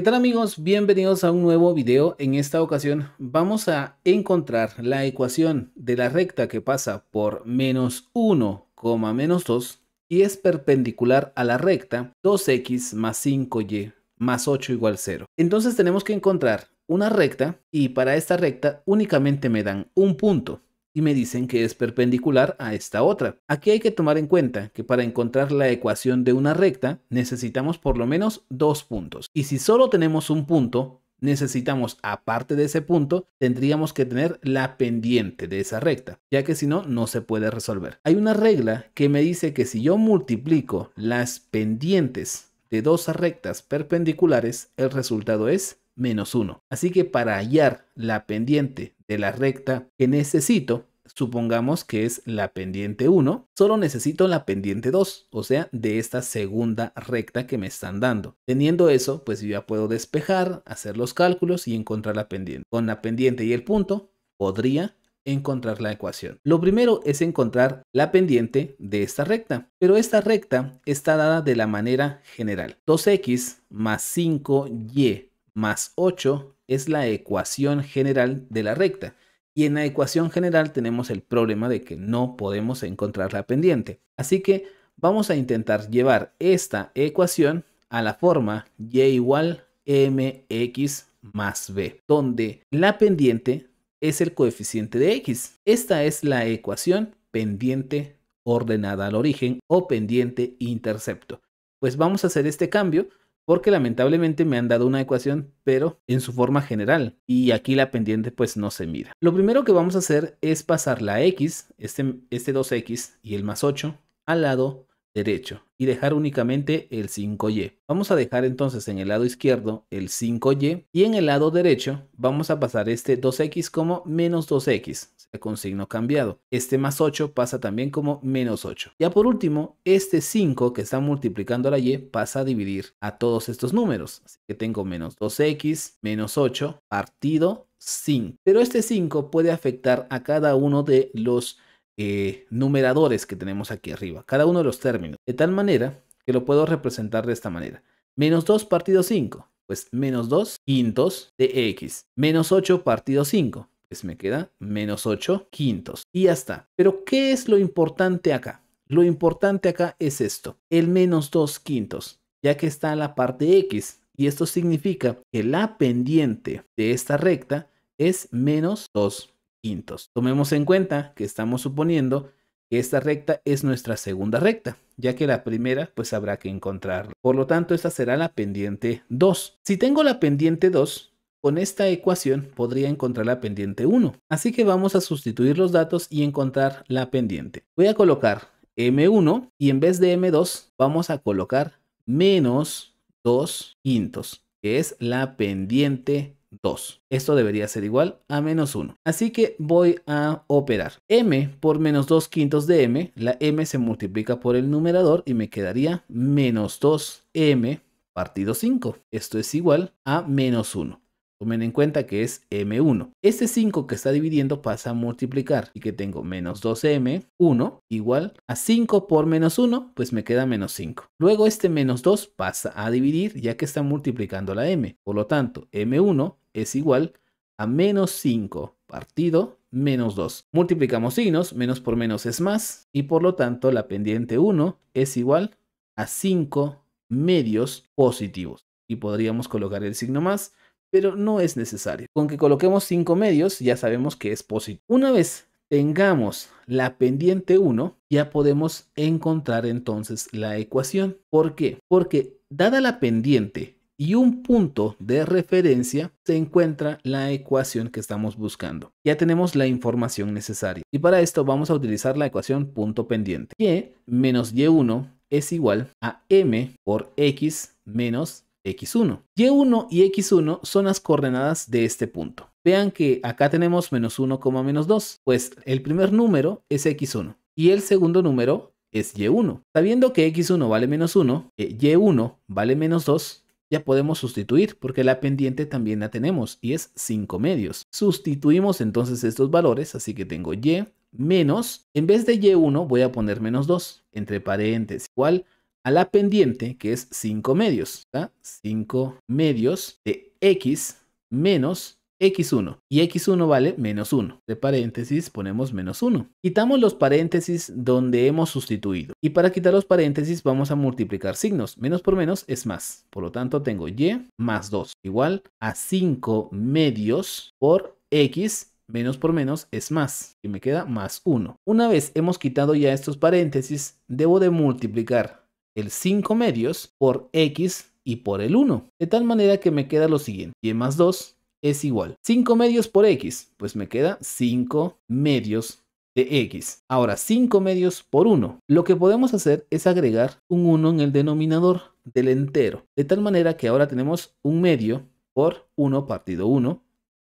¿Qué tal amigos? Bienvenidos a un nuevo video. En esta ocasión vamos a encontrar la ecuación de la recta que pasa por menos 1, menos 2 y es perpendicular a la recta 2x más 5y más 8 igual 0. Entonces tenemos que encontrar una recta y para esta recta únicamente me dan un punto y me dicen que es perpendicular a esta otra. Aquí hay que tomar en cuenta que para encontrar la ecuación de una recta necesitamos por lo menos dos puntos. Y si solo tenemos un punto, necesitamos, aparte de ese punto, tendríamos que tener la pendiente de esa recta, ya que si no, no se puede resolver. Hay una regla que me dice que si yo multiplico las pendientes de dos rectas perpendiculares, el resultado es menos 1. Así que para hallar la pendiente de la recta que necesito, supongamos que es la pendiente 1, solo necesito la pendiente 2, o sea, de esta segunda recta que me están dando. Teniendo eso, pues yo ya puedo despejar, hacer los cálculos y encontrar la pendiente. Con la pendiente y el punto, podría encontrar la ecuación. Lo primero es encontrar la pendiente de esta recta, pero esta recta está dada de la manera general. 2x más 5y más 8 es la ecuación general de la recta. Y en la ecuación general tenemos el problema de que no podemos encontrar la pendiente. Así que vamos a intentar llevar esta ecuación a la forma y igual mx más b, donde la pendiente es el coeficiente de x. Esta es la ecuación pendiente ordenada al origen o pendiente intercepto. Pues vamos a hacer este cambio porque lamentablemente me han dado una ecuación, pero en su forma general, y aquí la pendiente pues no se mira. Lo primero que vamos a hacer es pasar la x, este, este 2x y el más 8, al lado derecho y dejar únicamente el 5Y. Vamos a dejar entonces en el lado izquierdo el 5Y y en el lado derecho vamos a pasar este 2X como menos 2X, con signo cambiado. Este más 8 pasa también como menos 8. Ya por último, este 5 que está multiplicando la Y pasa a dividir a todos estos números. Así que tengo menos 2X, menos 8, partido 5. Pero este 5 puede afectar a cada uno de los eh, numeradores que tenemos aquí arriba, cada uno de los términos, de tal manera que lo puedo representar de esta manera. Menos 2 partido 5, pues menos 2 quintos de x. Menos 8 partido 5, pues me queda menos 8 quintos. Y ya está. Pero ¿qué es lo importante acá? Lo importante acá es esto, el menos 2 quintos, ya que está la parte x. Y esto significa que la pendiente de esta recta es menos 2 quintos. Tomemos en cuenta que estamos suponiendo que esta recta es nuestra segunda recta, ya que la primera pues habrá que encontrarla. Por lo tanto, esta será la pendiente 2. Si tengo la pendiente 2, con esta ecuación podría encontrar la pendiente 1. Así que vamos a sustituir los datos y encontrar la pendiente. Voy a colocar M1 y en vez de M2 vamos a colocar menos 2 quintos, que es la pendiente 2. Esto debería ser igual a menos 1. Así que voy a operar. m por menos 2 quintos de m, la m se multiplica por el numerador y me quedaría menos 2m partido 5. Esto es igual a menos 1. Tomen en cuenta que es M1. Este 5 que está dividiendo pasa a multiplicar. y que tengo menos 2M, 1, igual a 5 por menos 1, pues me queda menos 5. Luego este menos 2 pasa a dividir ya que está multiplicando la M. Por lo tanto, M1 es igual a menos 5 partido menos 2. Multiplicamos signos, menos por menos es más, y por lo tanto la pendiente 1 es igual a 5 medios positivos. Y podríamos colocar el signo más pero no es necesario. Con que coloquemos 5 medios ya sabemos que es positivo. Una vez tengamos la pendiente 1, ya podemos encontrar entonces la ecuación. ¿Por qué? Porque dada la pendiente y un punto de referencia se encuentra la ecuación que estamos buscando. Ya tenemos la información necesaria. Y para esto vamos a utilizar la ecuación punto pendiente. Y e menos y1 es igual a m por x menos x1. Y1 y x1 son las coordenadas de este punto. Vean que acá tenemos menos 1, menos 2, pues el primer número es x1 y el segundo número es y1. Sabiendo que x1 vale menos 1, y1 vale menos 2, ya podemos sustituir porque la pendiente también la tenemos y es 5 medios. Sustituimos entonces estos valores, así que tengo y menos, en vez de y1 voy a poner menos 2, entre paréntesis, igual a la pendiente, que es 5 medios. 5 medios de x menos x1. Y x1 vale menos 1. De paréntesis ponemos menos 1. Quitamos los paréntesis donde hemos sustituido. Y para quitar los paréntesis vamos a multiplicar signos. Menos por menos es más. Por lo tanto tengo y más 2 igual a 5 medios por x menos por menos es más, y me queda más 1. Una vez hemos quitado ya estos paréntesis, debo de multiplicar el 5 medios por x y por el 1. De tal manera que me queda lo siguiente. Y más 2 es igual. 5 medios por x. Pues me queda 5 medios de x. Ahora 5 medios por 1. Lo que podemos hacer es agregar un 1 en el denominador del entero. De tal manera que ahora tenemos un medio por 1 partido 1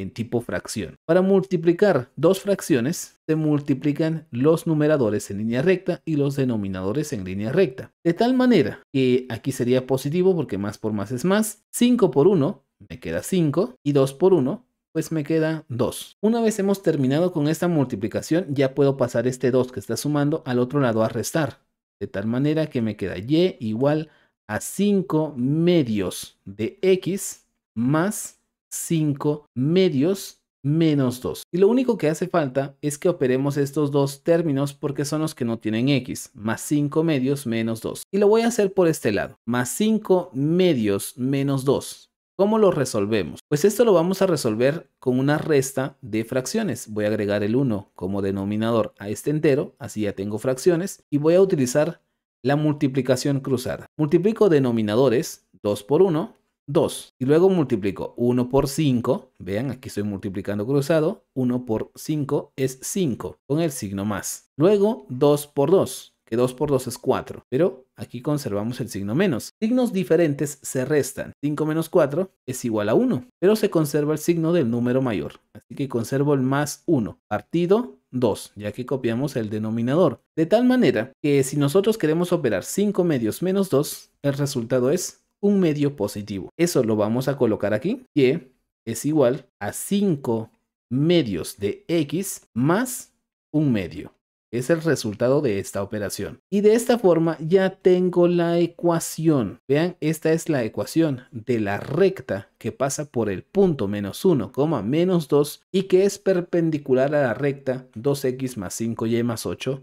en tipo fracción. Para multiplicar dos fracciones, se multiplican los numeradores en línea recta y los denominadores en línea recta. De tal manera que aquí sería positivo porque más por más es más. 5 por 1 me queda 5 y 2 por 1 pues me queda 2. Una vez hemos terminado con esta multiplicación, ya puedo pasar este 2 que está sumando al otro lado a restar. De tal manera que me queda y igual a 5 medios de x más 5 medios menos 2. Y lo único que hace falta es que operemos estos dos términos porque son los que no tienen x, más 5 medios menos 2. Y lo voy a hacer por este lado, más 5 medios menos 2. ¿Cómo lo resolvemos? Pues esto lo vamos a resolver con una resta de fracciones. Voy a agregar el 1 como denominador a este entero, así ya tengo fracciones, y voy a utilizar la multiplicación cruzada. Multiplico denominadores 2 por 1 2. Y luego multiplico 1 por 5. Vean, aquí estoy multiplicando cruzado. 1 por 5 es 5, con el signo más. Luego 2 por 2, que 2 por 2 es 4. Pero aquí conservamos el signo menos. Signos diferentes se restan. 5 menos 4 es igual a 1, pero se conserva el signo del número mayor. Así que conservo el más 1 partido 2, ya que copiamos el denominador. De tal manera que si nosotros queremos operar 5 medios menos 2, el resultado es un medio positivo. Eso lo vamos a colocar aquí, que es igual a 5 medios de x más un medio. Es el resultado de esta operación. Y de esta forma ya tengo la ecuación. Vean, esta es la ecuación de la recta que pasa por el punto menos 1, menos 2 y que es perpendicular a la recta 2x más 5y más 8